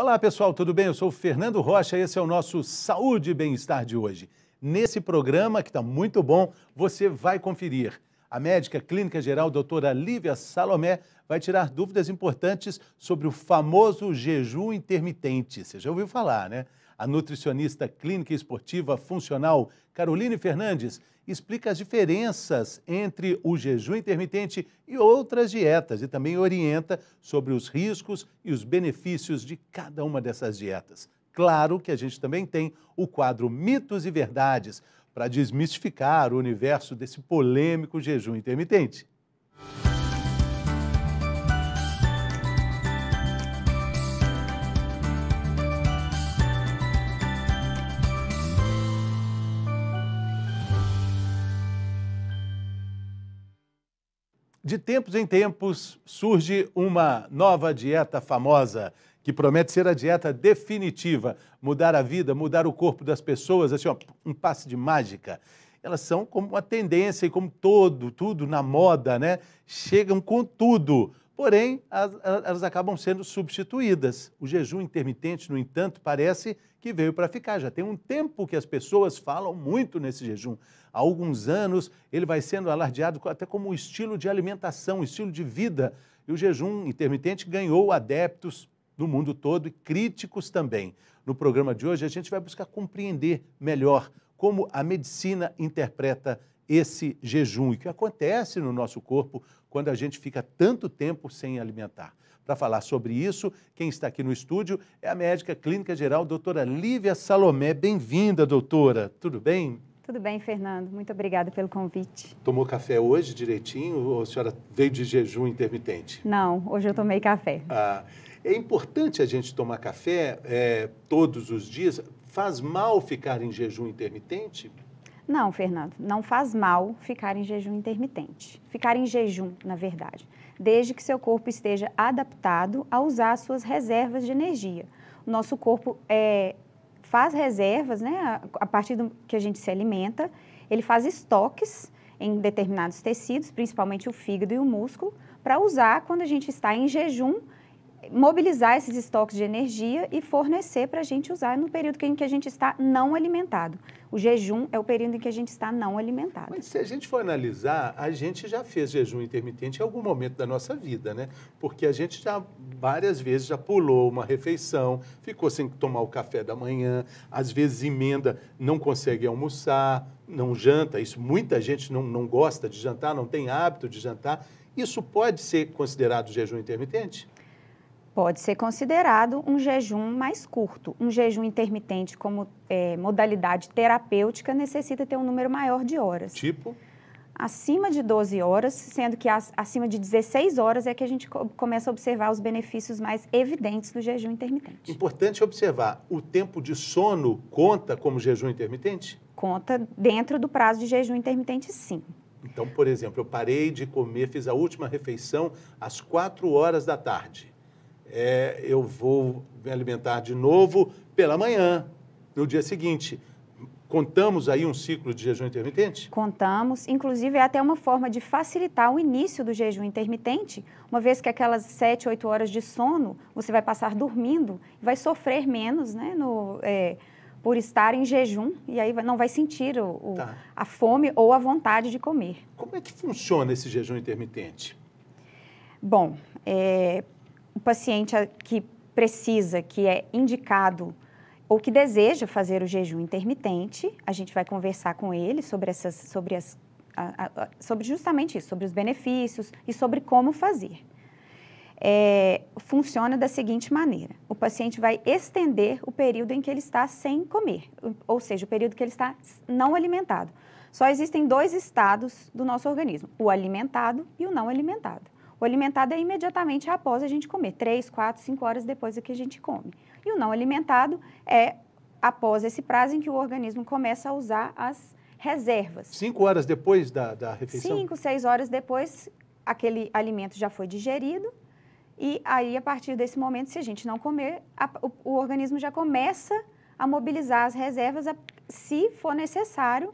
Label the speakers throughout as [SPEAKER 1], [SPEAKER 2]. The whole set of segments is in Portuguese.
[SPEAKER 1] Olá pessoal, tudo bem? Eu sou o Fernando Rocha e esse é o nosso Saúde e Bem-Estar de hoje. Nesse programa, que está muito bom, você vai conferir. A médica clínica geral doutora Lívia Salomé vai tirar dúvidas importantes sobre o famoso jejum intermitente. Você já ouviu falar, né? A nutricionista clínica esportiva funcional Caroline Fernandes explica as diferenças entre o jejum intermitente e outras dietas e também orienta sobre os riscos e os benefícios de cada uma dessas dietas. Claro que a gente também tem o quadro Mitos e Verdades para desmistificar o universo desse polêmico jejum intermitente. De tempos em tempos surge uma nova dieta famosa que promete ser a dieta definitiva, mudar a vida, mudar o corpo das pessoas, assim, ó, um passe de mágica. Elas são como uma tendência e como todo, tudo na moda, né? Chegam com tudo, porém elas, elas acabam sendo substituídas. O jejum intermitente, no entanto, parece que veio para ficar. Já tem um tempo que as pessoas falam muito nesse jejum. Há alguns anos ele vai sendo alardeado até como um estilo de alimentação, estilo de vida. E o jejum intermitente ganhou adeptos no mundo todo e críticos também. No programa de hoje, a gente vai buscar compreender melhor como a medicina interpreta esse jejum e o que acontece no nosso corpo quando a gente fica tanto tempo sem alimentar. Para falar sobre isso, quem está aqui no estúdio é a médica clínica geral, doutora Lívia Salomé. Bem-vinda, doutora. Tudo bem?
[SPEAKER 2] Tudo bem, Fernando. Muito obrigada pelo convite.
[SPEAKER 1] Tomou café hoje direitinho ou a senhora veio de jejum intermitente?
[SPEAKER 2] Não, hoje eu tomei café.
[SPEAKER 1] Ah, é importante a gente tomar café é, todos os dias. Faz mal ficar em jejum intermitente?
[SPEAKER 2] Não, Fernando, não faz mal ficar em jejum intermitente. Ficar em jejum, na verdade, desde que seu corpo esteja adaptado a usar suas reservas de energia. O nosso corpo é, faz reservas, né? A partir do que a gente se alimenta, ele faz estoques em determinados tecidos, principalmente o fígado e o músculo, para usar quando a gente está em jejum mobilizar esses estoques de energia e fornecer para a gente usar no período em que a gente está não alimentado. O jejum é o período em que a gente está não alimentado. Mas
[SPEAKER 1] se a gente for analisar, a gente já fez jejum intermitente em algum momento da nossa vida, né? Porque a gente já várias vezes já pulou uma refeição, ficou sem tomar o café da manhã, às vezes emenda, não consegue almoçar, não janta. Isso muita gente não, não gosta de jantar, não tem hábito de jantar. Isso pode ser considerado jejum intermitente?
[SPEAKER 2] Pode ser considerado um jejum mais curto. Um jejum intermitente, como é, modalidade terapêutica, necessita ter um número maior de horas. Tipo? Acima de 12 horas, sendo que as, acima de 16 horas é que a gente começa a observar os benefícios mais evidentes do jejum intermitente.
[SPEAKER 1] Importante observar: o tempo de sono conta como jejum intermitente?
[SPEAKER 2] Conta dentro do prazo de jejum intermitente, sim.
[SPEAKER 1] Então, por exemplo, eu parei de comer, fiz a última refeição às 4 horas da tarde é, eu vou me alimentar de novo pela manhã, no dia seguinte. Contamos aí um ciclo de jejum intermitente?
[SPEAKER 2] Contamos. Inclusive, é até uma forma de facilitar o início do jejum intermitente, uma vez que aquelas 7, 8 horas de sono você vai passar dormindo, vai sofrer menos né, no, é, por estar em jejum, e aí não vai sentir o, o, tá. a fome ou a vontade de comer. Como
[SPEAKER 1] é que funciona esse jejum intermitente?
[SPEAKER 2] Bom, é, um paciente que precisa, que é indicado ou que deseja fazer o jejum intermitente, a gente vai conversar com ele sobre essas, sobre as, a, a, sobre justamente isso, sobre os benefícios e sobre como fazer. É, funciona da seguinte maneira: o paciente vai estender o período em que ele está sem comer, ou seja, o período que ele está não alimentado. Só existem dois estados do nosso organismo: o alimentado e o não alimentado. O alimentado é imediatamente após a gente comer, 3, 4, 5 horas depois do que a gente come. E o não alimentado é após esse prazo em que o organismo começa a usar as reservas. Cinco
[SPEAKER 1] horas depois da, da refeição? Cinco,
[SPEAKER 2] seis horas depois, aquele alimento já foi digerido. E aí, a partir desse momento, se a gente não comer, a, o, o organismo já começa a mobilizar as reservas, a, se for necessário,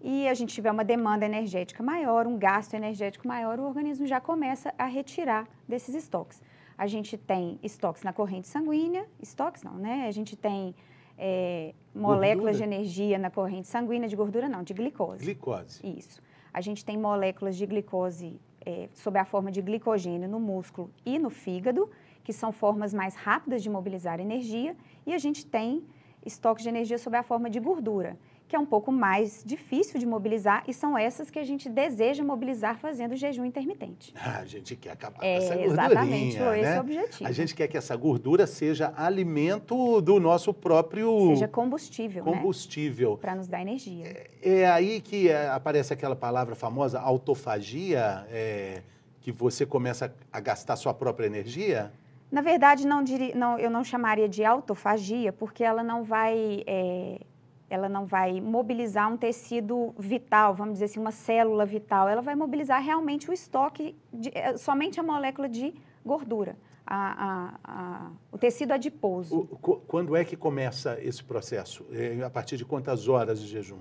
[SPEAKER 2] e a gente tiver uma demanda energética maior, um gasto energético maior, o organismo já começa a retirar desses estoques. A gente tem estoques na corrente sanguínea, estoques não, né? A gente tem é, moléculas de energia na corrente sanguínea, de gordura não, de glicose. Glicose. Isso. A gente tem moléculas de glicose é, sob a forma de glicogênio no músculo e no fígado, que são formas mais rápidas de mobilizar energia, e a gente tem estoques de energia sob a forma de gordura, que é um pouco mais difícil de mobilizar e são essas que a gente deseja mobilizar fazendo jejum intermitente. a gente quer acabar é, com essa gordurinha, Exatamente, esse né? é o objetivo. A gente
[SPEAKER 1] quer que essa gordura seja alimento do nosso próprio... Seja
[SPEAKER 2] combustível, né?
[SPEAKER 1] Combustível.
[SPEAKER 2] Né? Para nos dar energia.
[SPEAKER 1] É, é, aí que é, aparece aquela palavra famosa, autofagia, é, que você começa a gastar sua própria energia?
[SPEAKER 2] Na verdade, não, não eu não chamaria de autofagia, porque ela não vai é, ela não vai mobilizar um tecido vital, vamos dizer assim, uma célula vital, ela vai mobilizar realmente o estoque, de, eh, somente a molécula de gordura, a, a, a, o tecido adiposo. O,
[SPEAKER 1] quando é que começa esse processo? É, a partir de quantas horas de jejum?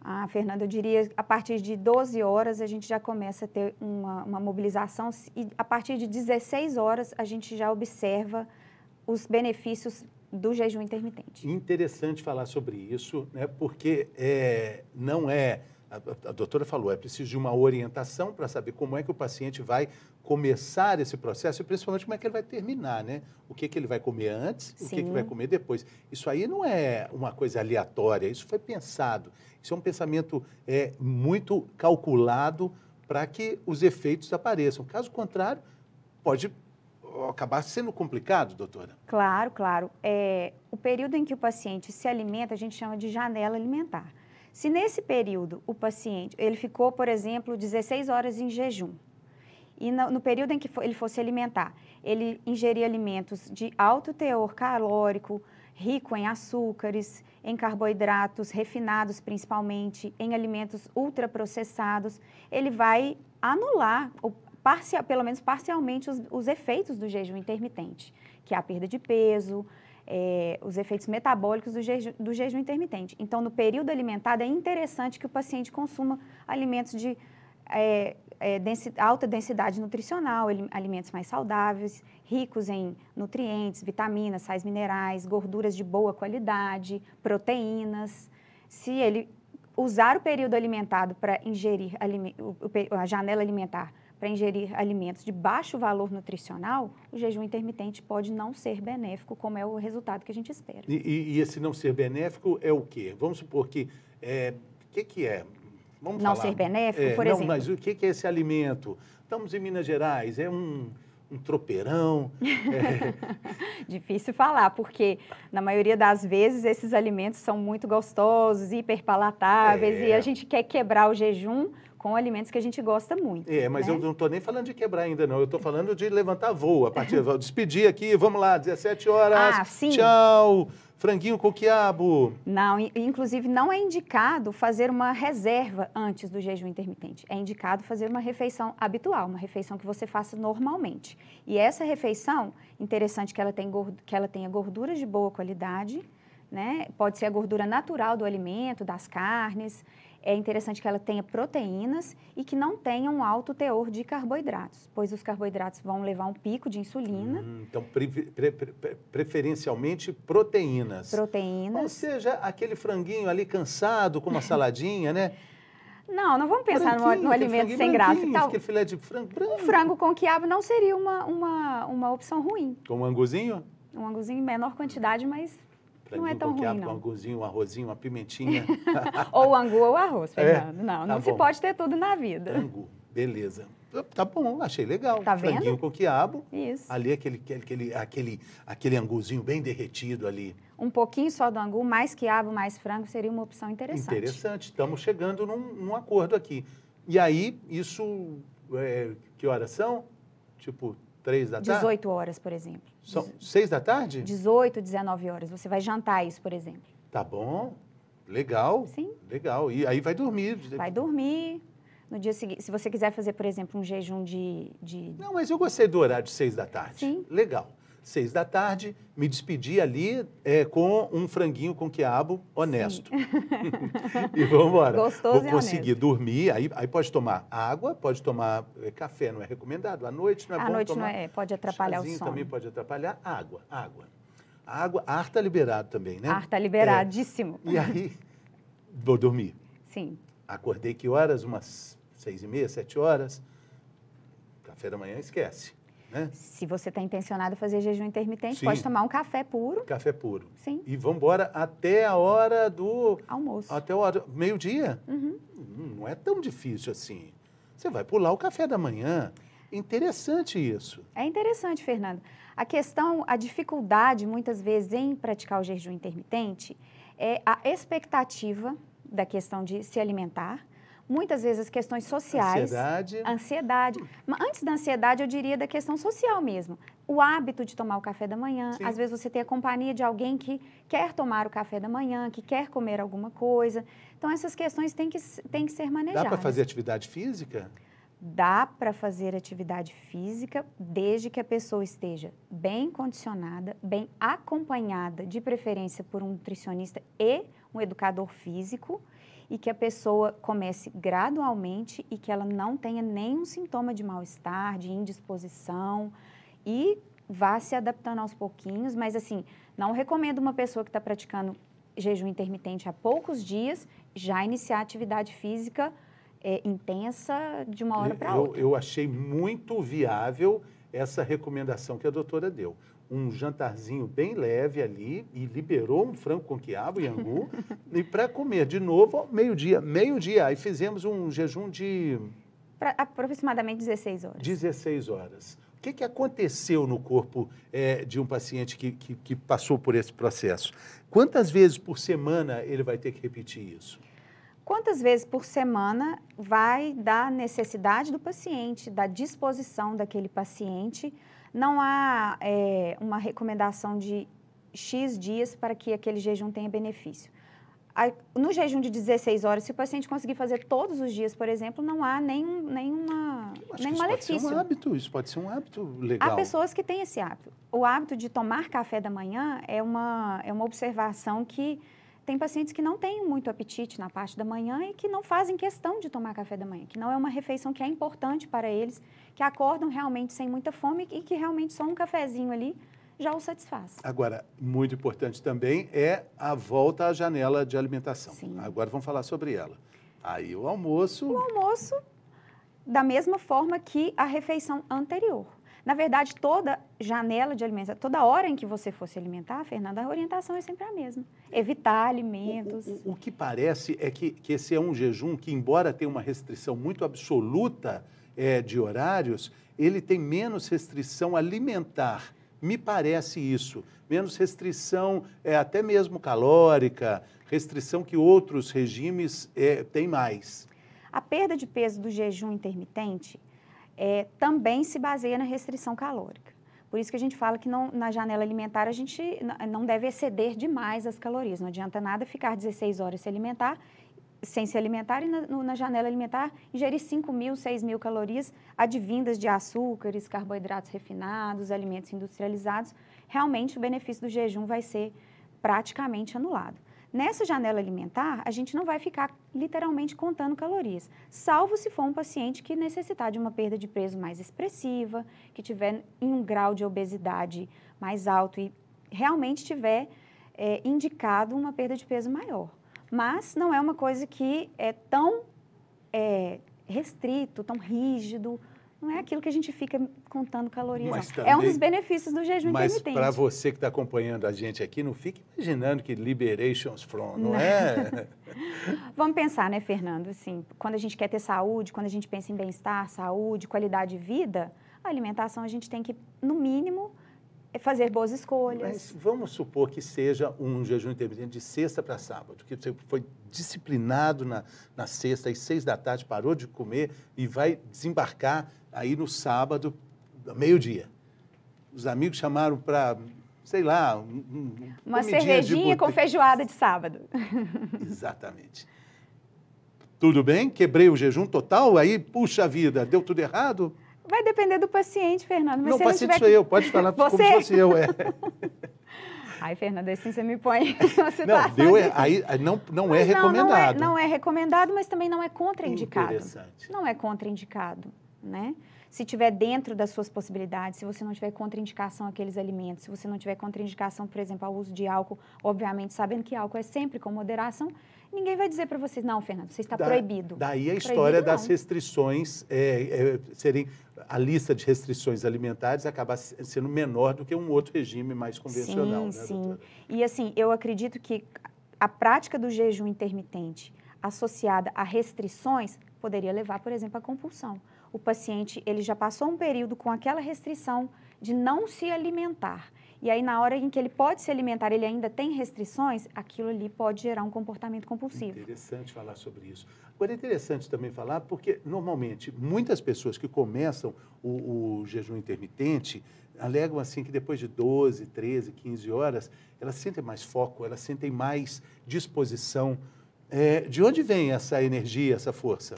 [SPEAKER 2] Ah, Fernanda, eu diria a partir de 12 horas a gente já começa a ter uma, uma mobilização e a partir de 16 horas a gente já observa os benefícios do jejum intermitente.
[SPEAKER 1] Interessante falar sobre isso, né, porque é, não é. A, a doutora falou, é preciso de uma orientação para saber como é que o paciente vai começar esse processo e principalmente como é que ele vai terminar, né? O que, é que ele vai comer antes, e o que, é que vai comer depois. Isso aí não é uma coisa aleatória, isso foi pensado. Isso é um pensamento é, muito calculado para que os efeitos apareçam. Caso contrário, pode acabar sendo complicado, doutora?
[SPEAKER 2] Claro, claro. É, o período em que o paciente se alimenta, a gente chama de janela alimentar. Se nesse período o paciente, ele ficou, por exemplo, 16 horas em jejum, e no, no período em que ele fosse alimentar, ele ingerir alimentos de alto teor calórico, rico em açúcares, em carboidratos refinados principalmente, em alimentos ultraprocessados, ele vai anular parcial, pelo menos parcialmente os, os efeitos do jejum intermitente, que é a perda de peso, é, os efeitos metabólicos do, do jejum intermitente. Então, no período alimentado é interessante que o paciente consuma alimentos de é, é, densi, alta densidade nutricional, alimentos mais saudáveis, ricos em nutrientes, vitaminas, sais minerais, gorduras de boa qualidade, proteínas. Se ele usar o período alimentado para ingerir a janela alimentar para ingerir alimentos de baixo valor nutricional, o jejum intermitente pode não ser benéfico, como é o resultado que a gente espera. E,
[SPEAKER 1] e, e esse não ser benéfico é o quê? Vamos supor que. O é, que, que é? Vamos não falar. ser benéfico, é, por não, exemplo. Mas o que, que é esse alimento? Estamos em Minas Gerais, é um um tropeirão?
[SPEAKER 2] É... Difícil falar, porque na maioria das vezes esses alimentos são muito gostosos, hiperpalatáveis, é... e a gente quer quebrar o jejum com alimentos que a gente gosta muito.
[SPEAKER 1] É, mas né? eu não estou nem falando de quebrar ainda, não. Eu estou falando de levantar voo a partir do despedir aqui. Vamos lá, 17 horas. Ah, sim. Tchau. Franguinho com quiabo.
[SPEAKER 2] Não, inclusive não é indicado fazer uma reserva antes do jejum intermitente. É indicado fazer uma refeição habitual, uma refeição que você faça normalmente. E essa refeição, interessante que ela, tem, que ela tenha gordura de boa qualidade, né? Pode ser a gordura natural do alimento, das carnes é interessante que ela tenha proteínas e que não tenha um alto teor de carboidratos, pois os carboidratos vão levar um pico de insulina. Hum,
[SPEAKER 1] então, pre pre pre preferencialmente proteínas.
[SPEAKER 2] Proteínas. Ou seja,
[SPEAKER 1] aquele franguinho ali cansado com uma saladinha, né?
[SPEAKER 2] Não, não vamos pensar no, no alimento sem graça. Tal. filé de frango branco. Um frango com quiabo não seria uma, uma, uma opção ruim.
[SPEAKER 1] Com um anguzinho?
[SPEAKER 2] Um anguzinho em menor quantidade, mas Pra não é tão ruim, quiabo, não. Um
[SPEAKER 1] anguzinho, um arrozinho, uma pimentinha.
[SPEAKER 2] ou angu ou arroz, é, Fernando. É? Não, tá não se pode ter tudo na vida.
[SPEAKER 1] Angu, beleza. Tá bom, achei legal. Tá vendo? Franguinho com quiabo. Isso. Ali aquele, aquele, aquele, aquele anguzinho bem derretido ali.
[SPEAKER 2] Um pouquinho só do angu, mais quiabo, mais frango, seria uma opção interessante. Interessante.
[SPEAKER 1] Estamos chegando num, num acordo aqui. E aí, isso... É, que horas são? Tipo, 3 da tarde? 18
[SPEAKER 2] horas, por exemplo. São
[SPEAKER 1] 6 da tarde? 18,
[SPEAKER 2] 19 horas. Você vai jantar isso, por exemplo.
[SPEAKER 1] Tá bom. Legal. Sim. Legal. E aí vai dormir. Vai
[SPEAKER 2] dormir. No dia seguinte, se você quiser fazer, por exemplo, um jejum de, de... Não,
[SPEAKER 1] mas eu gostei do horário de 6 da tarde. Sim. Legal seis da tarde, me despedi ali é, com um franguinho com quiabo honesto. e vamos embora. Gostoso Vou conseguir dormir, aí, aí pode tomar água, pode tomar é, café, não é recomendado. À noite não é à bom noite tomar. não é,
[SPEAKER 2] pode atrapalhar o sono. também
[SPEAKER 1] pode atrapalhar. Água, água. água, ar está liberado também, né? Ar está liberadíssimo. É, e aí, vou dormir. Sim. Acordei que horas? Umas seis e meia, sete horas. Café da manhã, esquece
[SPEAKER 2] né? Se você está intencionado a fazer jejum intermitente, Sim. pode tomar um café puro.
[SPEAKER 1] Café puro. Sim. E vamos embora até a hora do... Almoço. Até o hora... meio-dia? Uhum. Hum, não é tão difícil assim. Você vai pular o café da manhã. Interessante isso.
[SPEAKER 2] É interessante, Fernando. A questão, a dificuldade muitas vezes em praticar o jejum intermitente é a expectativa da questão de se alimentar muitas vezes questões sociais. Ansiedade. Ansiedade. Mas antes da ansiedade, eu diria da questão social mesmo. O hábito de tomar o café da manhã, Sim. às vezes você tem a companhia de alguém que quer tomar o café da manhã, que quer comer alguma coisa. Então, essas questões têm que, têm que ser manejadas. Dá para fazer
[SPEAKER 1] atividade física?
[SPEAKER 2] Dá para fazer atividade física desde que a pessoa esteja bem condicionada, bem acompanhada, de preferência por um nutricionista e um educador físico e que a pessoa comece gradualmente e que ela não tenha nenhum sintoma de mal-estar, de indisposição e vá se adaptando aos pouquinhos, mas assim, não recomendo uma pessoa que está praticando jejum intermitente há poucos dias já iniciar atividade física é, intensa de uma hora para outra.
[SPEAKER 1] Eu, eu achei muito viável essa recomendação que a doutora deu um jantarzinho bem leve ali e liberou um frango com quiabo e angu e para comer de novo meio-dia, meio-dia. Aí fizemos um jejum de
[SPEAKER 2] pra, aproximadamente 16 horas.
[SPEAKER 1] 16 horas. O que, que aconteceu no corpo é, de um paciente que, que, que passou por esse processo? Quantas vezes por semana ele vai ter que repetir isso?
[SPEAKER 2] Quantas vezes por semana vai da necessidade do paciente, da disposição daquele paciente não há é, uma recomendação de X dias para que aquele jejum tenha benefício. No jejum de 16 horas, se o paciente conseguir fazer todos os dias, por exemplo, não há nenhum, nenhuma, Acho nenhum malefício. Isso pode ser um
[SPEAKER 1] hábito, isso pode ser um hábito legal. Há pessoas
[SPEAKER 2] que têm esse hábito. O hábito de tomar café da manhã é uma, é uma observação que tem pacientes que não têm muito apetite na parte da manhã e que não fazem questão de tomar café da manhã, que não é uma refeição que é importante para eles, que acordam realmente sem muita fome e que realmente só um cafezinho ali já o satisfaz.
[SPEAKER 1] Agora, muito importante também é a volta à janela de alimentação. Sim. Agora
[SPEAKER 2] vamos falar sobre ela. Aí o almoço. O almoço da mesma forma que a refeição anterior. Na verdade, toda janela de alimentação, toda hora em que você fosse alimentar, Fernanda, a orientação é sempre a mesma. Evitar alimentos. O, o, o que
[SPEAKER 1] parece é que, que, esse é um jejum que, embora tenha uma restrição muito absoluta é, de horários, ele tem menos restrição alimentar. Me parece isso. Menos restrição, é, até mesmo calórica, restrição que outros regimes é, têm mais.
[SPEAKER 2] A perda de peso do jejum intermitente é, também se baseia na restrição calórica. Por isso que a gente fala que não, na janela alimentar a gente não deve exceder demais as calorias. Não adianta nada ficar 16 horas se alimentar, sem se alimentar e na, no, na janela alimentar ingerir 5 mil, 6 mil calorias advindas de açúcares, carboidratos refinados, alimentos industrializados. Realmente o benefício do jejum vai ser praticamente anulado. Nessa janela alimentar, a gente não vai ficar literalmente contando calorias, salvo se for um paciente que necessitar de uma perda de peso mais expressiva, que tiver em um grau de obesidade mais alto e realmente tiver é, indicado uma perda de peso maior. Mas não é uma coisa que é tão é, restrito, tão rígido não é aquilo que a gente fica contando calorias. Também, é um dos benefícios do jejum mas intermitente. Mas para
[SPEAKER 1] você que está acompanhando a gente aqui, não fique imaginando que liberations from, não, não. é?
[SPEAKER 2] Vamos pensar, né, Fernando? Assim, quando a gente quer ter saúde, quando a gente pensa em bem-estar, saúde, qualidade de vida, a alimentação a gente tem que, no mínimo, é fazer boas escolhas. Mas
[SPEAKER 1] vamos supor que seja um jejum intermitente de sexta para sábado, que você foi disciplinado na, na sexta, às seis da tarde, parou de comer e vai desembarcar Aí no sábado, meio-dia, os amigos chamaram para, sei lá, um, um, uma cervejinha com
[SPEAKER 2] feijoada de sábado. Exatamente.
[SPEAKER 1] Tudo bem? Quebrei o jejum total? Aí, puxa vida, deu tudo errado?
[SPEAKER 2] Vai depender do paciente, Fernando. Mas não, paciente não tiver... sou eu, pode falar você? como se fosse eu. É. Ai, Fernanda, assim você me põe numa situação. Não, deu,
[SPEAKER 1] aí, não, não é não, recomendado. Não é, não é
[SPEAKER 2] recomendado, mas também não é contraindicado. Interessante. Não é contraindicado né? Se tiver dentro das suas possibilidades, se você não tiver contraindicação àqueles alimentos, se você não tiver contraindicação, por exemplo, ao uso de álcool, obviamente, sabendo que álcool é sempre com moderação, ninguém vai dizer para vocês, não, Fernando, você está da, proibido. Daí a história das
[SPEAKER 1] restrições é, é, serem a lista de restrições alimentares acaba sendo menor do que um outro regime mais convencional. Sim, né, sim.
[SPEAKER 2] Doutora? E assim, eu acredito que a prática do jejum intermitente associada a restrições poderia levar, por exemplo, à compulsão o paciente ele já passou um período com aquela restrição de não se alimentar. E aí, na hora em que ele pode se alimentar, ele ainda tem restrições, aquilo ali pode gerar um comportamento compulsivo.
[SPEAKER 1] Interessante falar sobre isso. Agora, é interessante também falar, porque normalmente muitas pessoas que começam o, o jejum intermitente alegam assim que depois de 12, 13, 15 horas, elas sentem mais foco, elas sentem mais disposição. É, de onde vem essa energia, essa força?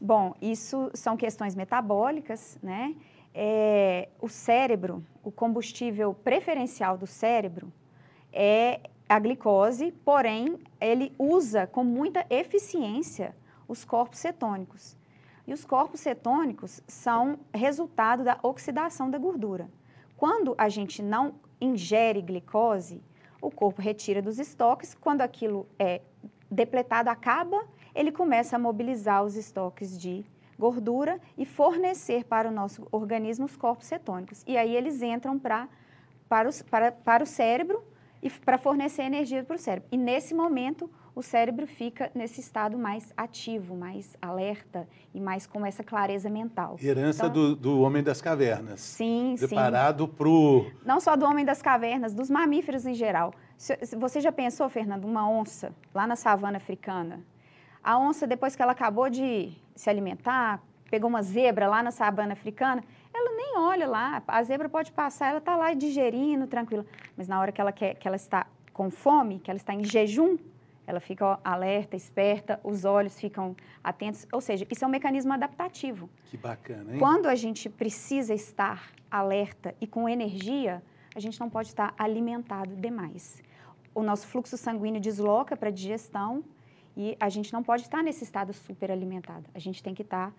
[SPEAKER 2] Bom, isso são questões metabólicas, né? É, o cérebro, o combustível preferencial do cérebro é a glicose, porém ele usa com muita eficiência os corpos cetônicos. E os corpos cetônicos são resultado da oxidação da gordura. Quando a gente não ingere glicose, o corpo retira dos estoques, quando aquilo é depletado, acaba ele começa a mobilizar os estoques de gordura e fornecer para o nosso organismo os corpos cetônicos. E aí eles entram pra, para, os, para, para o cérebro e para fornecer energia para o cérebro. E nesse momento, o cérebro fica nesse estado mais ativo, mais alerta e mais com essa clareza mental. Herança então, do,
[SPEAKER 1] do, homem das cavernas.
[SPEAKER 2] Sim, preparado sim. Preparado para Não só do homem das cavernas, dos mamíferos em geral. Você já pensou, Fernando, uma onça lá na savana africana? A onça, depois que ela acabou de se alimentar, pegou uma zebra lá na savana africana, ela nem olha lá. A zebra pode passar, ela está lá digerindo, tranquila. Mas na hora que ela, quer, que ela está com fome, que ela está em jejum, ela fica ó, alerta, esperta, os olhos ficam atentos. Ou seja, isso é um mecanismo adaptativo.
[SPEAKER 1] Que bacana, hein? Quando
[SPEAKER 2] a gente precisa estar alerta e com energia, a gente não pode estar alimentado demais. O nosso fluxo sanguíneo desloca para a digestão, e a gente não pode estar nesse estado superalimentado. A gente tem que estar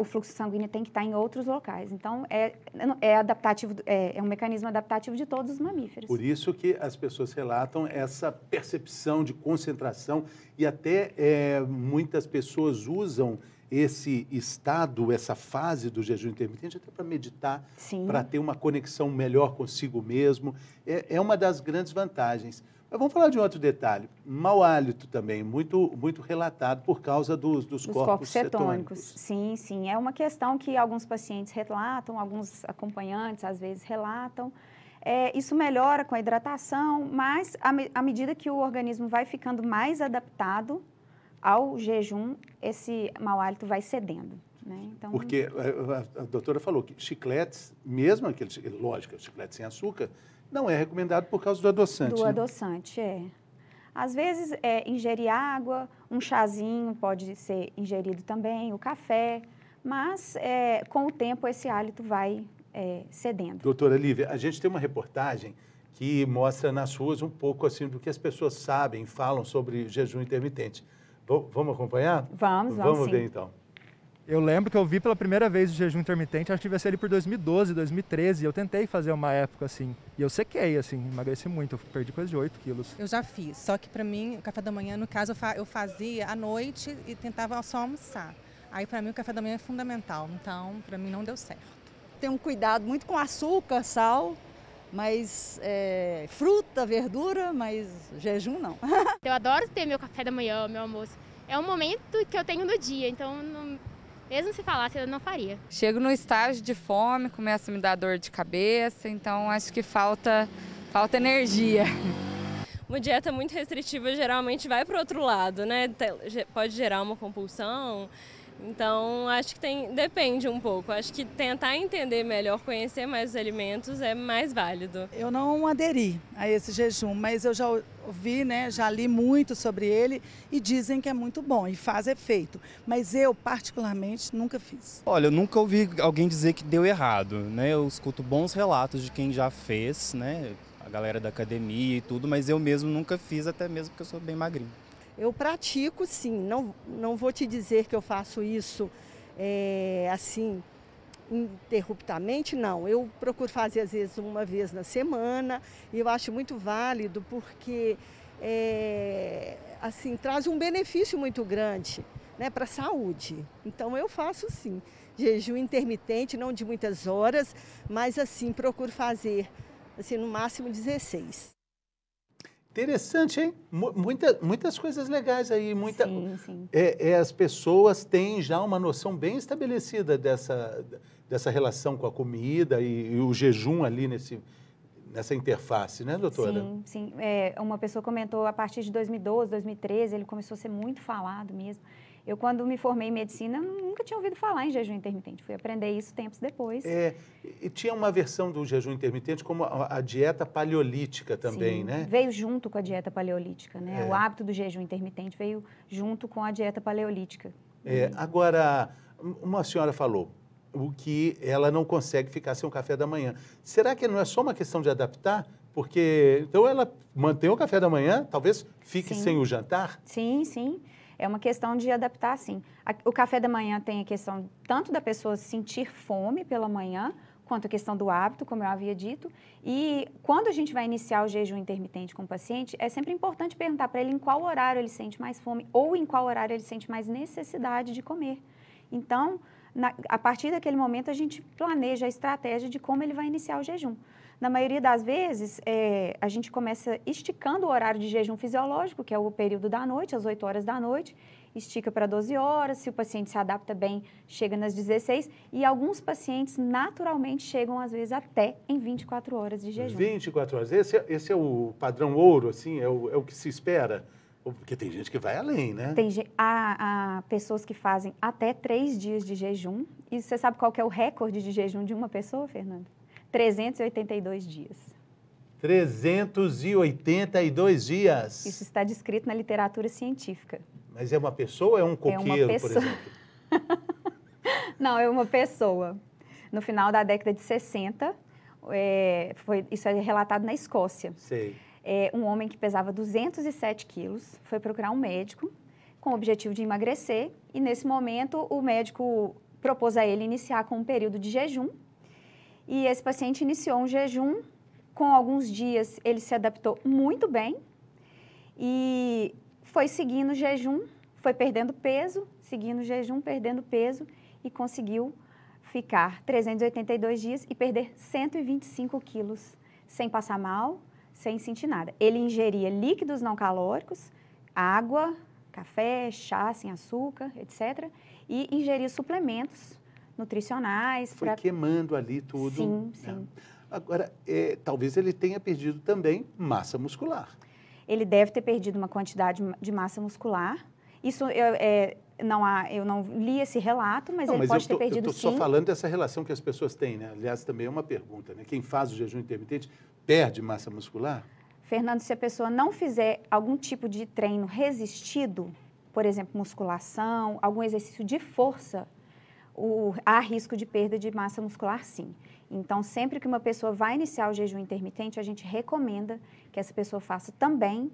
[SPEAKER 2] o fluxo sanguíneo tem que estar em outros locais. Então, é, é adaptativo, é, é, um mecanismo adaptativo de todos os mamíferos.
[SPEAKER 1] Por isso que as pessoas relatam essa percepção de concentração e até é, muitas pessoas usam esse estado, essa fase do jejum intermitente até para meditar, para ter uma conexão melhor consigo mesmo. É, é uma das grandes vantagens. Mas vamos falar de outro detalhe. Mau hálito também, muito, muito relatado por causa dos, dos, dos corpos, corpos cetônicos.
[SPEAKER 2] cetônicos. Sim, sim. É uma questão que alguns pacientes relatam, alguns acompanhantes às vezes relatam. É, isso melhora com a hidratação, mas à, me, à medida que o organismo vai ficando mais adaptado ao jejum, esse mau hálito vai cedendo. Né? Então...
[SPEAKER 1] Porque a, eh, a, a, doutora falou que chicletes, mesmo aqueles lógico, chiclete sem açúcar, não é recomendado por causa do adoçante. Do né?
[SPEAKER 2] adoçante, é. Às vezes, é, ingerir água, um chazinho pode ser ingerido também, o café, mas é, com o tempo esse hálito vai é, cedendo.
[SPEAKER 1] Doutora Lívia, a gente tem uma reportagem que mostra nas ruas um pouco assim do que as pessoas sabem, falam sobre jejum intermitente. V vamos acompanhar? Vamos, vamos. Vamos sim. ver então.
[SPEAKER 2] Eu lembro que eu vi pela primeira vez o jejum
[SPEAKER 1] intermitente, acho que devia ser ali por 2012, 2013. Eu tentei fazer uma época assim. E eu sequei, assim,
[SPEAKER 2] emagreci muito. Eu perdi coisa de 8 quilos.
[SPEAKER 1] Eu já fiz, só que para mim, o café da manhã, no caso, eu fazia à noite e tentava só almoçar. Aí para mim o café da manhã é fundamental, então para mim
[SPEAKER 2] não deu certo. Tem um cuidado muito com açúcar, sal, mas é, fruta, verdura, mas jejum não. eu adoro ter meu café da manhã, meu almoço. É um momento que eu tenho no dia, então não mesmo se falasse, eu não faria. Chego no estágio de fome, começa a me dar dor de cabeça, então acho que falta, falta energia. Uma dieta muito restritiva geralmente vai para o outro lado, né? Pode gerar uma compulsão, então, acho que tem, depende um pouco. Acho que tentar entender melhor, conhecer mais os alimentos é mais válido. Eu
[SPEAKER 1] não aderi a esse jejum, mas eu já ouvi, né, já li muito sobre ele e dizem que é muito bom e faz efeito. Mas eu, particularmente, nunca fiz.
[SPEAKER 2] Olha, eu nunca ouvi alguém dizer que deu errado, né? Eu escuto bons relatos de quem já fez, né? A galera da academia e tudo, mas eu mesmo nunca fiz, até mesmo porque eu sou bem magrinho. Eu pratico,
[SPEAKER 1] sim. Não, não vou te dizer que eu faço isso é, assim interruptamente, não. Eu procuro fazer às vezes uma vez na semana e eu acho muito válido porque é, assim traz um benefício muito grande né, para a saúde. Então eu faço sim. Jejum intermitente, não de muitas horas, mas assim, procuro fazer assim, no máximo
[SPEAKER 2] 16.
[SPEAKER 1] Interessante, hein? Muita, muitas coisas legais aí. Muita, sim, sim. É, é, as pessoas têm já uma noção bem estabelecida dessa, dessa relação com a comida e, e o jejum ali nesse, nessa interface, né, doutora? Sim,
[SPEAKER 2] sim. É, uma pessoa comentou a partir de 2012, 2013, ele começou a ser muito falado mesmo. Eu, quando me formei em medicina, nunca tinha ouvido falar em jejum intermitente. Fui aprender isso tempos depois. É,
[SPEAKER 1] e tinha uma versão do jejum intermitente como a, a dieta paleolítica também, Sim, né?
[SPEAKER 2] Veio junto com a dieta paleolítica, né? É. O hábito do jejum intermitente veio junto com a dieta paleolítica.
[SPEAKER 1] É, agora, uma senhora falou o que ela não consegue ficar sem o café da manhã. Será que não é só uma questão de adaptar? Porque então ela mantém o café da manhã, talvez fique sim. sem o jantar?
[SPEAKER 2] Sim, sim. É uma questão de adaptar, sim. O café da manhã tem a questão tanto da pessoa sentir fome pela manhã, quanto a questão do hábito, como eu havia dito. E quando a gente vai iniciar o jejum intermitente com o paciente, é sempre importante perguntar para ele em qual horário ele sente mais fome ou em qual horário ele sente mais necessidade de comer. Então, na, a partir daquele momento a gente planeja a estratégia de como ele vai iniciar o jejum. Na maioria das vezes, é, a gente começa esticando o horário de jejum fisiológico, que é o período da noite, às 8 horas da noite, estica para 12 horas, se o paciente se adapta bem, chega nas 16, e alguns pacientes naturalmente chegam, às vezes, até em 24 horas de jejum.
[SPEAKER 1] 24 horas, esse é, esse é o padrão ouro, assim, é o, é o que se espera? Porque tem gente que vai além, né? Tem
[SPEAKER 2] há, há, pessoas que fazem até três dias de jejum. E você sabe qual é o recorde de jejum de uma pessoa, Fernando? 382 dias.
[SPEAKER 1] 382 dias. Isso
[SPEAKER 2] está descrito na literatura científica.
[SPEAKER 1] Mas é uma pessoa ou é um coqueiro, é uma pessoa... por
[SPEAKER 2] exemplo? Não, é uma pessoa. No final da década de 60, é, foi, isso é relatado na Escócia. Sei é, um homem que pesava 207 quilos, foi procurar um médico com o objetivo de emagrecer e nesse momento o médico propôs a ele iniciar com um período de jejum e esse paciente iniciou um jejum com alguns dias ele se adaptou muito bem e foi seguindo o jejum, foi perdendo peso, seguindo o jejum, perdendo peso e conseguiu ficar 382 dias e perder 125 quilos sem passar mal, sem sentir nada. Ele ingeria líquidos não calóricos, água, café, chá sem açúcar, etc. E ingeria suplementos nutricionais. Foi pra...
[SPEAKER 1] queimando ali tudo. Sim, né? sim. Agora, é, talvez ele tenha perdido também massa
[SPEAKER 2] muscular. Ele deve ter perdido uma quantidade de massa muscular. Isso eu, é, não há, eu não li esse relato, mas não, ele mas pode tô, ter perdido eu tô sim. Eu estou só falando
[SPEAKER 1] dessa relação que as pessoas têm, né? Aliás, também é uma pergunta, né? Quem faz o jejum intermitente perde massa muscular?
[SPEAKER 2] Fernando, se a pessoa não fizer algum tipo de treino resistido, por exemplo, musculação, algum exercício de força, o, há risco de perda de massa muscular, sim. Então, sempre que uma pessoa vai iniciar o jejum intermitente, a gente recomenda que essa pessoa faça também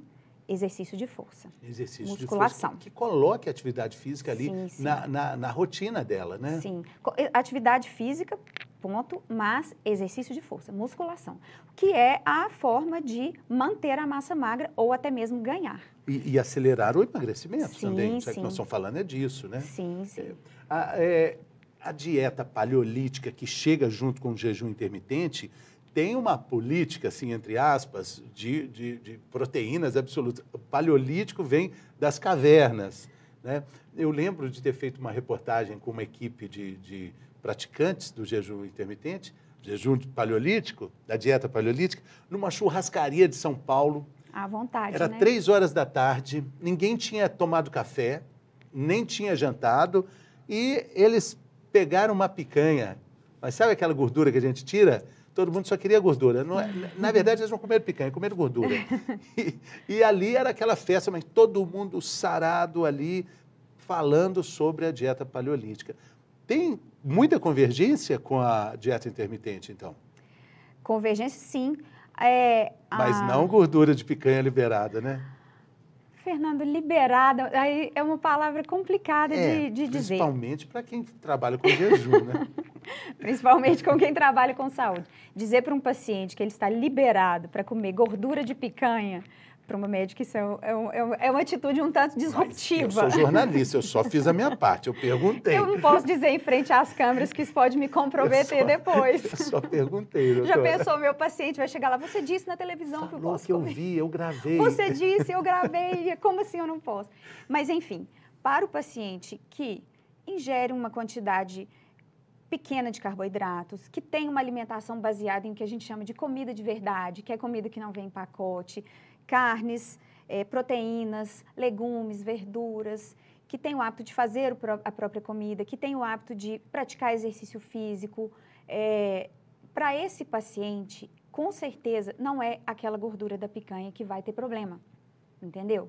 [SPEAKER 2] exercício de força.
[SPEAKER 1] Exercício musculação. de força. Que, que coloque a atividade física ali sim, sim. Na, na, na rotina dela, né? Sim.
[SPEAKER 2] Atividade física ponto, mas exercício de força, musculação, que é a forma de manter a massa magra ou até mesmo ganhar.
[SPEAKER 1] E, e acelerar o emagrecimento sim, também, isso sim. que nós estamos falando é disso, né? Sim, é, sim. É, a, é, a dieta paleolítica que chega junto com o jejum intermitente tem uma política, assim, entre aspas, de, de, de proteínas absolutas. O paleolítico vem das cavernas, né? Eu lembro de ter feito uma reportagem com uma equipe de, de praticantes do jejum intermitente, jejum paleolítico, da dieta paleolítica, numa churrascaria de São Paulo.
[SPEAKER 2] À vontade. Era né? três
[SPEAKER 1] horas da tarde, ninguém tinha tomado café, nem tinha jantado, e eles pegaram uma picanha. Mas sabe aquela gordura que a gente tira? todo mundo só queria gordura. Não, é, na verdade, eles não comeram picanha, comeram gordura. E, e, ali era aquela festa, mas todo mundo sarado ali, falando sobre a dieta paleolítica. Tem muita convergência com a dieta intermitente, então?
[SPEAKER 2] Convergência, sim. É, a... Mas não
[SPEAKER 1] gordura de picanha liberada, né?
[SPEAKER 2] Fernando, liberada, aí é uma palavra complicada é, de, de principalmente dizer. Principalmente para quem
[SPEAKER 1] trabalha com jejum, né?
[SPEAKER 2] principalmente com quem trabalha com saúde. Dizer para um paciente que ele está liberado para comer gordura de picanha para uma médica isso é, é, é, um, é, uma atitude um tanto disruptiva. Mas eu sou jornalista,
[SPEAKER 1] eu só fiz a minha parte, eu perguntei. Eu não posso
[SPEAKER 2] dizer em frente às câmeras que isso pode me comprometer eu só, depois. Eu
[SPEAKER 1] só perguntei, doutora. Já pensou,
[SPEAKER 2] meu paciente vai chegar lá, você disse na televisão Falou que eu
[SPEAKER 1] posso que eu comer. vi, eu gravei. Você disse,
[SPEAKER 2] eu gravei, como assim eu não posso? Mas, enfim, para o paciente que ingere uma quantidade pequena de carboidratos, que tem uma alimentação baseada em que a gente chama de comida de verdade, que é comida que não vem em pacote, carnes, é, proteínas, legumes, verduras, que tem o hábito de fazer a própria comida, que tem o hábito de praticar exercício físico. É, eh, Para esse paciente, com certeza, não é aquela gordura da picanha que vai ter problema, entendeu?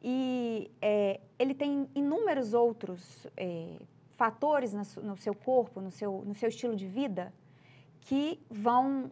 [SPEAKER 2] E é, ele tem inúmeros outros é, fatores no seu corpo, no seu, no seu estilo de vida, que vão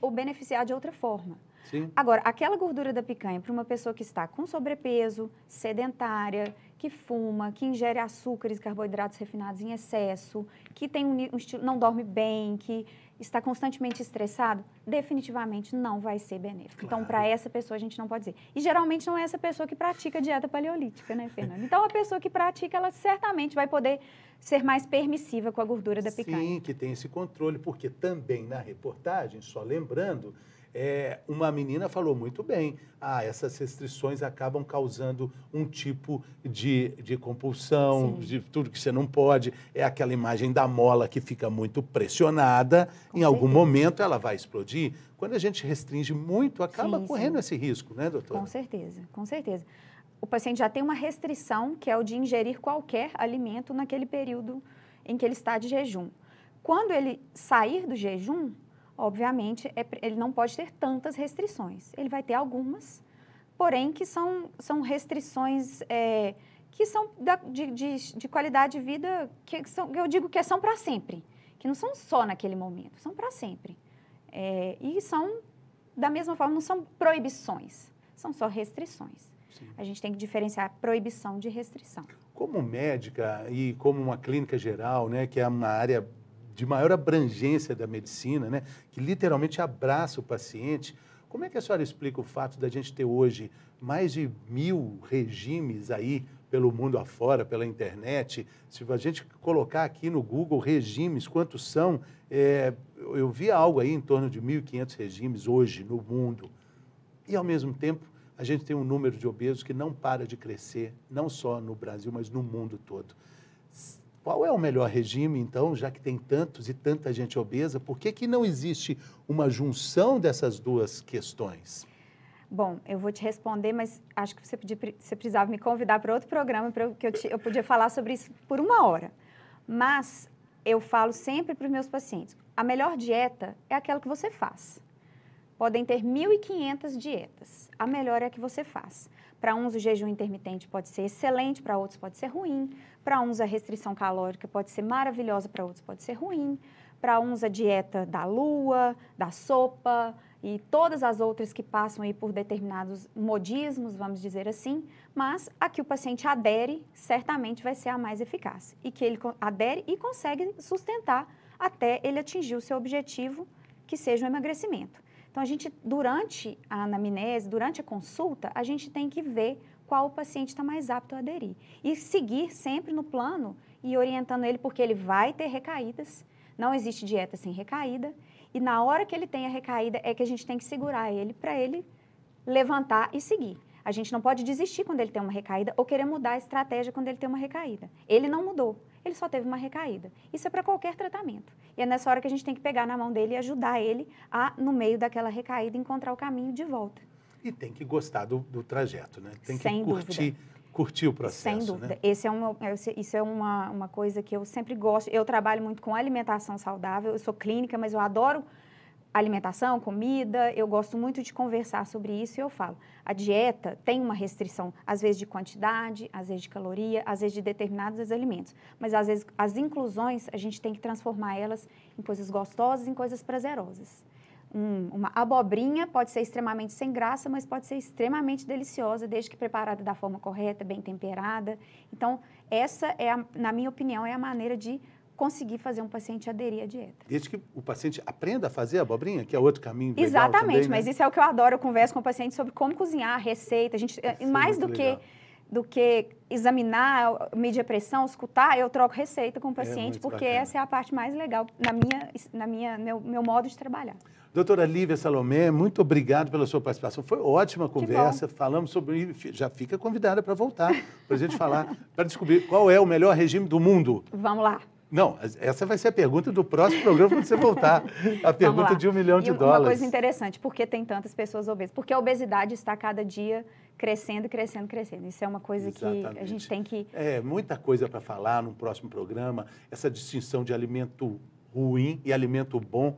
[SPEAKER 2] o beneficiar de outra forma. Sim. Agora, aquela gordura da picanha para uma pessoa que está com sobrepeso, sedentária, que fuma, que ingere açúcares e carboidratos refinados em excesso, que tem um, um estilo, não dorme bem, que está constantemente estressado, definitivamente não vai ser benéfico. Então, claro. Então, para essa pessoa, a gente não pode dizer. E geralmente não é essa pessoa que pratica dieta paleolítica, né, Fernando? Então, a pessoa que pratica, ela certamente vai poder ser mais permissiva com a gordura da picanha.
[SPEAKER 1] Sim, que tem esse controle, porque também na reportagem, só lembrando, é, uma menina falou muito bem, ah, essas restrições acabam causando um tipo de, de compulsão, Sim. de tudo que você não pode. É aquela imagem da mola que fica muito pressionada, Com em certeza. algum momento ela vai explodir quando a gente restringe muito, acaba sim, correndo sim. esse risco, né, doutor Com
[SPEAKER 2] certeza, com certeza. O paciente já tem uma restrição, que é o de ingerir qualquer alimento naquele período em que ele está de jejum. Quando ele sair do jejum, obviamente, é, ele não pode ter tantas restrições. Ele vai ter algumas, porém que são, são restrições é, que são da, de, de, de, qualidade de vida, que são, eu digo que são para sempre, que não são só naquele momento, são para sempre. É, e são, da mesma forma, não são proibições, são só restrições. Sim. A gente tem que diferenciar proibição de restrição.
[SPEAKER 1] Como médica e como uma clínica geral, né, que é uma área de maior abrangência da medicina, né, que literalmente abraça o paciente. Como é que a senhora explica o fato da gente ter hoje mais de mil regimes aí pelo mundo afora, pela internet? Se a gente colocar aqui no Google regimes, quantos são? É, eu vi algo aí em torno de 1.500 regimes hoje no mundo. E, ao mesmo tempo, a gente tem um número de obesos que não para de crescer, não só no Brasil, mas no mundo todo. Qual é o melhor regime, então, já que tem tantos e tanta gente obesa? Por que, que não existe uma junção dessas duas questões?
[SPEAKER 2] Bom, eu vou te responder, mas acho que você, podia, você precisava me convidar para outro programa, para que eu, te, eu podia falar sobre isso por uma hora. Mas eu falo sempre para os meus pacientes: a melhor dieta é aquela que você faz. Podem ter 1.500 dietas. A melhor é a que você faz. Para uns, o jejum intermitente pode ser excelente, para outros, pode ser ruim. Para uns, a restrição calórica pode ser maravilhosa, para outros, pode ser ruim. Para uns, a dieta da lua, da sopa e todas as outras que passam aí por determinados modismos, vamos dizer assim. Mas a que o paciente adere, certamente vai ser a mais eficaz. E que ele adere e consegue sustentar até ele atingir o seu objetivo, que seja o emagrecimento. Então, a gente, durante a anamnese, durante a consulta, a gente tem que ver qual o paciente está mais apto a aderir. E seguir sempre no plano e orientando ele, porque ele vai ter recaídas, não existe dieta sem recaída, e na hora que ele tem a recaída é que a gente tem que segurar ele para ele levantar e seguir. A gente não pode desistir quando ele tem uma recaída ou querer mudar a estratégia quando ele tem uma recaída. Ele não mudou ele só teve uma recaída. Isso é para qualquer tratamento. E é nessa hora que a gente tem que pegar na mão dele e ajudar ele a, no meio daquela recaída, encontrar o caminho de volta.
[SPEAKER 1] E tem que gostar do, do trajeto, né? Tem que Sem curtir. Dúvida curtir o processo. Sem né? dúvida. Né?
[SPEAKER 2] Esse é uma, é, esse, isso é uma, uma coisa que eu sempre gosto. Eu trabalho muito com alimentação saudável, eu sou clínica, mas eu adoro alimentação, comida, eu gosto muito de conversar sobre isso e eu falo. A dieta tem uma restrição, às vezes de quantidade, às vezes de caloria, às vezes de determinados alimentos, mas às vezes as inclusões a gente tem que transformar elas em coisas gostosas, em coisas prazerosas. Um, uma abobrinha pode ser extremamente sem graça, mas pode ser extremamente deliciosa, desde que preparada da forma correta, bem temperada. Então, essa é, a, na minha opinião, é a maneira de conseguir fazer um paciente aderir à dieta.
[SPEAKER 1] Desde que o paciente aprenda a fazer a abobrinha, que é outro caminho legal Exatamente, também, né? mas isso
[SPEAKER 2] é o que eu adoro. Eu converso com o paciente sobre como cozinhar, receita. A gente, eh, Sim, é mais do legal. que do que examinar, medir a pressão, escutar, eu troco receita com o é paciente, é porque bacana. essa é a parte mais legal na minha, na minha meu, meu modo de trabalhar.
[SPEAKER 1] Doutora Lívia Salomé, muito obrigado pela sua participação. Foi ótima conversa. Falamos sobre. Já fica convidada para voltar, para a gente falar, para descobrir qual é o melhor regime do mundo. Vamos lá. Não, essa vai ser a pergunta do próximo programa quando você voltar. A pergunta de um milhão de e dólares. Uma coisa
[SPEAKER 2] interessante, por que tem tantas pessoas obesas? Porque a obesidade está cada dia crescendo, crescendo, crescendo. Isso é uma coisa Exatamente. que a gente tem que...
[SPEAKER 1] É, muita coisa para falar no próximo programa. Essa distinção de alimento ruim e alimento bom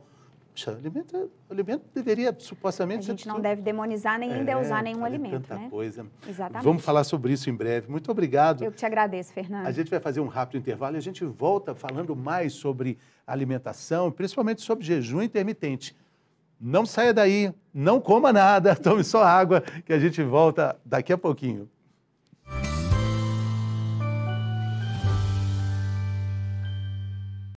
[SPEAKER 1] Poxa, alimento,
[SPEAKER 2] alimento deveria supostamente. A gente ser... não deve demonizar nem endeusar é, nenhum alimento. Tanta né? coisa. Exatamente. Vamos falar
[SPEAKER 1] sobre isso em breve. Muito obrigado. Eu
[SPEAKER 2] te agradeço, Fernando. A gente
[SPEAKER 1] vai fazer um rápido intervalo e a gente volta falando mais sobre alimentação, principalmente sobre jejum intermitente. Não saia daí, não coma nada, tome só água, que a gente volta daqui a pouquinho.